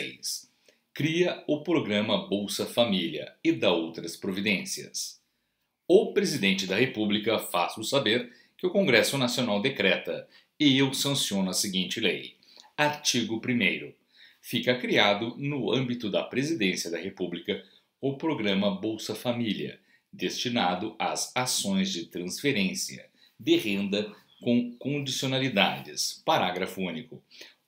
6. Cria o programa Bolsa Família e dá outras providências. O presidente da República faz-o saber que o Congresso Nacional decreta e eu sanciono a seguinte lei. Artigo 1. Fica criado, no âmbito da Presidência da República, o programa Bolsa Família, destinado às ações de transferência de renda com condicionalidades. Parágrafo único.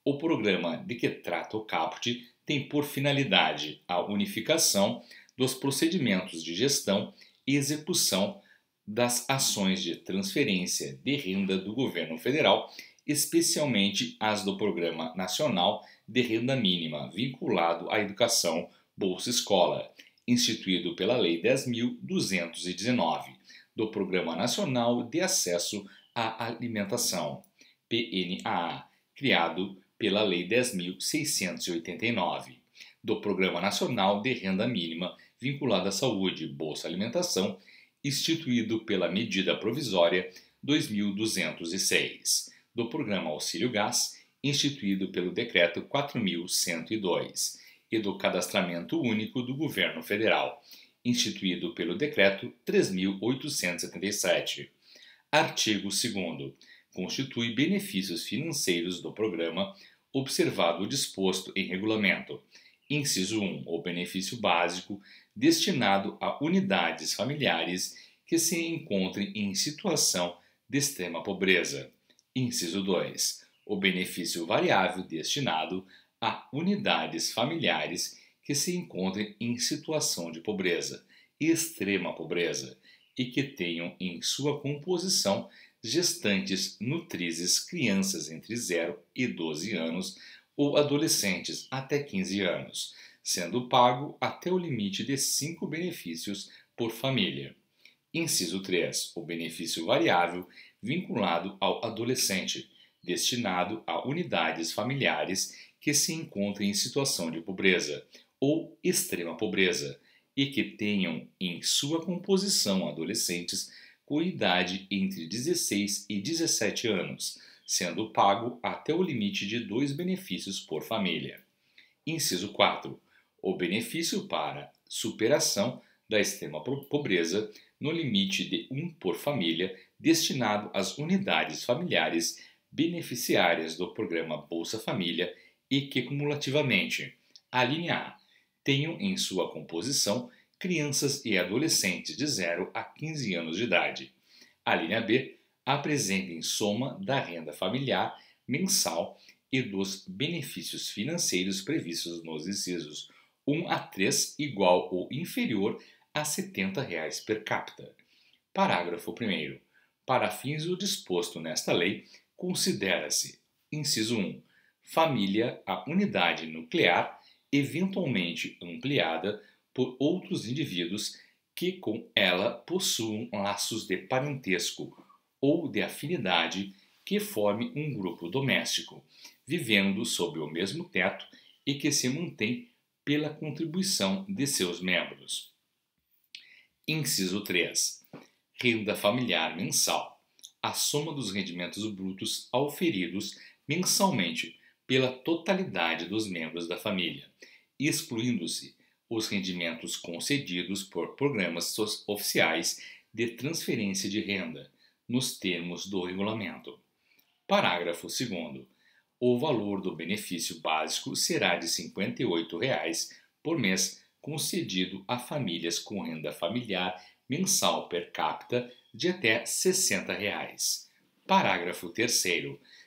O programa de que trata o CAPT tem por finalidade a unificação dos procedimentos de gestão e execução das ações de transferência de renda do governo federal, especialmente as do Programa Nacional de Renda Mínima, vinculado à educação Bolsa Escola, instituído pela Lei 10.219, do Programa Nacional de Acesso à Alimentação, PNAA, criado pela Lei 10.689, do Programa Nacional de Renda Mínima vinculado à Saúde Bolsa Alimentação, instituído pela Medida Provisória 2206, do Programa Auxílio Gás, instituído pelo Decreto 4102, e do Cadastramento Único do Governo Federal, instituído pelo Decreto 3877. Artigo 2. Constitui benefícios financeiros do programa observado o disposto em regulamento, inciso 1, o benefício básico destinado a unidades familiares que se encontrem em situação de extrema pobreza. Inciso 2, o benefício variável destinado a unidades familiares que se encontrem em situação de pobreza, extrema pobreza e que tenham em sua composição gestantes, nutrizes, crianças entre 0 e 12 anos ou adolescentes até 15 anos, sendo pago até o limite de 5 benefícios por família. Inciso 3. O benefício variável vinculado ao adolescente, destinado a unidades familiares que se encontrem em situação de pobreza ou extrema pobreza, e que tenham em sua composição adolescentes com idade entre 16 e 17 anos, sendo pago até o limite de dois benefícios por família. Inciso 4. O benefício para superação da extrema pobreza no limite de um por família, destinado às unidades familiares beneficiárias do programa Bolsa Família e que cumulativamente: a linha A tenham em sua composição crianças e adolescentes de 0 a 15 anos de idade. A linha B apresenta em soma da renda familiar mensal e dos benefícios financeiros previstos nos incisos 1 a 3 igual ou inferior a R$ 70 reais per capita. Parágrafo 1. Para fins do disposto nesta lei, considera-se: inciso 1. Família a unidade nuclear eventualmente ampliada por outros indivíduos que com ela possuam laços de parentesco ou de afinidade que forme um grupo doméstico, vivendo sob o mesmo teto e que se mantém pela contribuição de seus membros. Inciso 3. Renda familiar mensal. A soma dos rendimentos brutos auferidos mensalmente pela totalidade dos membros da família, excluindo-se os rendimentos concedidos por programas oficiais de transferência de renda, nos termos do regulamento. Parágrafo 2. O valor do benefício básico será de R$ 58,00 por mês, concedido a famílias com renda familiar mensal per capita de até R$ 60,00. Parágrafo 3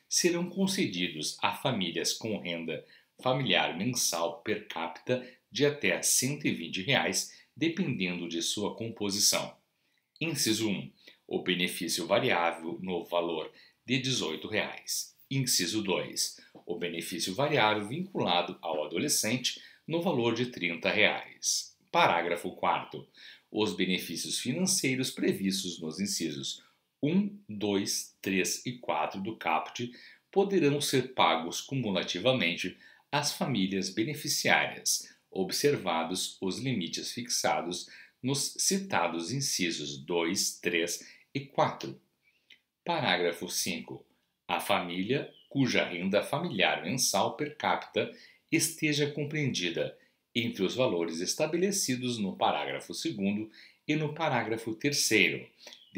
serão concedidos a famílias com renda familiar mensal per capita de até R$ 120, reais, dependendo de sua composição. Inciso 1. O benefício variável no valor de R$ 18. Reais. Inciso 2. O benefício variável vinculado ao adolescente no valor de R$ 30. Reais. Parágrafo 4. Os benefícios financeiros previstos nos incisos 1, 2, 3 e 4 do CAPT poderão ser pagos cumulativamente às famílias beneficiárias, observados os limites fixados nos citados incisos 2, 3 e 4. Parágrafo 5. A família cuja renda familiar mensal per capita esteja compreendida entre os valores estabelecidos no parágrafo 2 e no parágrafo 3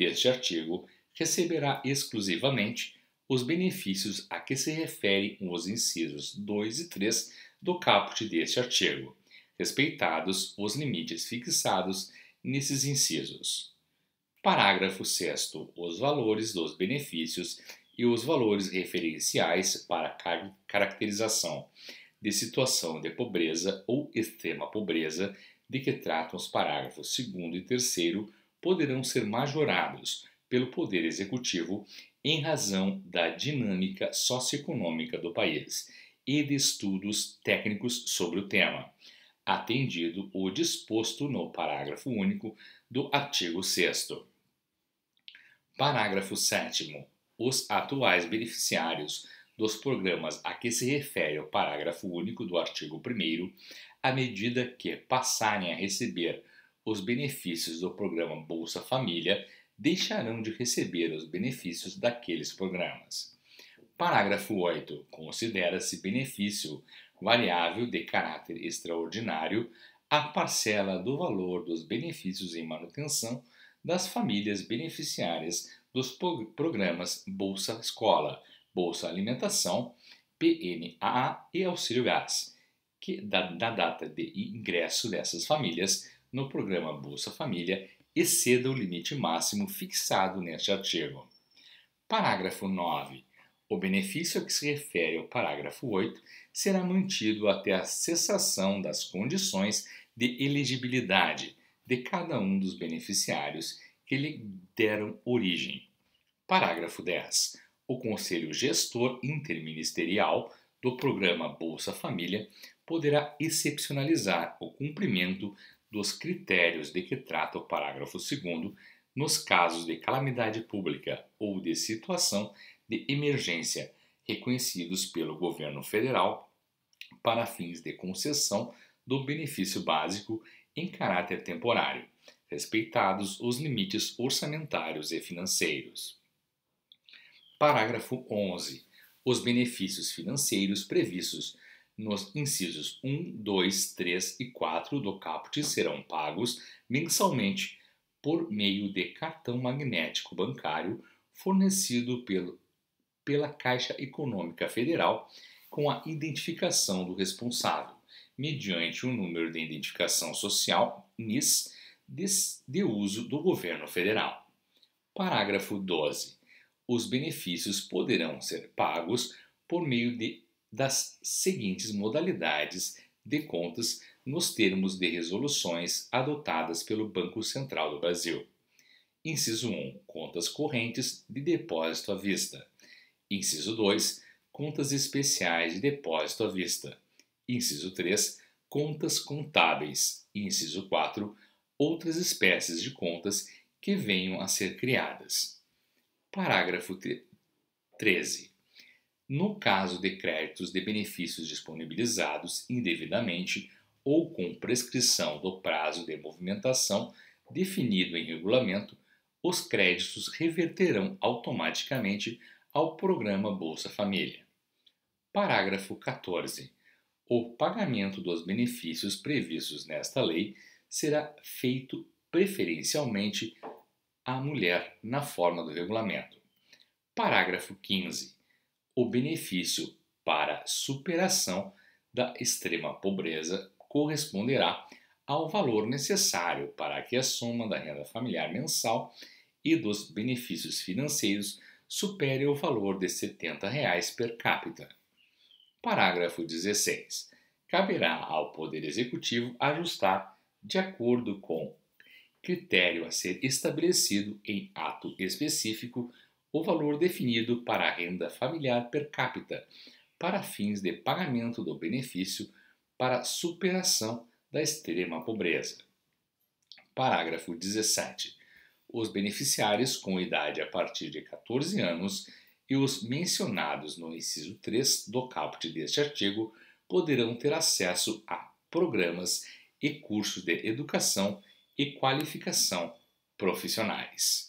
deste artigo receberá exclusivamente os benefícios a que se referem os incisos 2 e 3 do caput deste artigo, respeitados os limites fixados nesses incisos. Parágrafo 6. Os valores dos benefícios e os valores referenciais para caracterização de situação de pobreza ou extrema pobreza de que tratam os parágrafos 2 e 3 poderão ser majorados pelo Poder Executivo em razão da dinâmica socioeconômica do país e de estudos técnicos sobre o tema, atendido o disposto no parágrafo único do artigo 6. Parágrafo 7. Os atuais beneficiários dos programas a que se refere o parágrafo único do artigo 1, à medida que passarem a receber os benefícios do programa Bolsa Família deixarão de receber os benefícios daqueles programas. Parágrafo 8. Considera-se benefício variável de caráter extraordinário a parcela do valor dos benefícios em manutenção das famílias beneficiárias dos programas Bolsa Escola, Bolsa Alimentação, PNAA e Auxílio Gás, que da, da data de ingresso dessas famílias no programa Bolsa Família exceda o limite máximo fixado neste artigo. Parágrafo 9. O benefício a que se refere o parágrafo 8 será mantido até a cessação das condições de elegibilidade de cada um dos beneficiários que lhe deram origem. Parágrafo 10. O Conselho Gestor Interministerial do programa Bolsa Família poderá excepcionalizar o cumprimento dos critérios de que trata o parágrafo 2 nos casos de calamidade pública ou de situação de emergência reconhecidos pelo governo federal para fins de concessão do benefício básico em caráter temporário, respeitados os limites orçamentários e financeiros. Parágrafo 11. Os benefícios financeiros previstos nos incisos 1, 2, 3 e 4 do caput serão pagos mensalmente por meio de cartão magnético bancário fornecido pelo, pela Caixa Econômica Federal com a identificação do responsável, mediante o um número de identificação social NIS de uso do governo federal. Parágrafo 12. Os benefícios poderão ser pagos por meio de das seguintes modalidades de contas nos termos de resoluções adotadas pelo Banco Central do Brasil. Inciso 1. Contas correntes de depósito à vista. Inciso 2. Contas especiais de depósito à vista. Inciso 3. Contas contábeis. Inciso 4. Outras espécies de contas que venham a ser criadas. Parágrafo 13 no caso de créditos de benefícios disponibilizados indevidamente ou com prescrição do prazo de movimentação definido em regulamento, os créditos reverterão automaticamente ao programa Bolsa Família. Parágrafo 14. O pagamento dos benefícios previstos nesta lei será feito preferencialmente à mulher na forma do regulamento. Parágrafo 15 o benefício para superação da extrema pobreza corresponderá ao valor necessário para que a soma da renda familiar mensal e dos benefícios financeiros supere o valor de R$ 70 reais per capita. Parágrafo 16. Caberá ao Poder Executivo ajustar, de acordo com critério a ser estabelecido em ato específico, o valor definido para a renda familiar per capita, para fins de pagamento do benefício para superação da extrema pobreza. Parágrafo 17. Os beneficiários com idade a partir de 14 anos e os mencionados no inciso 3 do caput deste artigo poderão ter acesso a programas e cursos de educação e qualificação profissionais.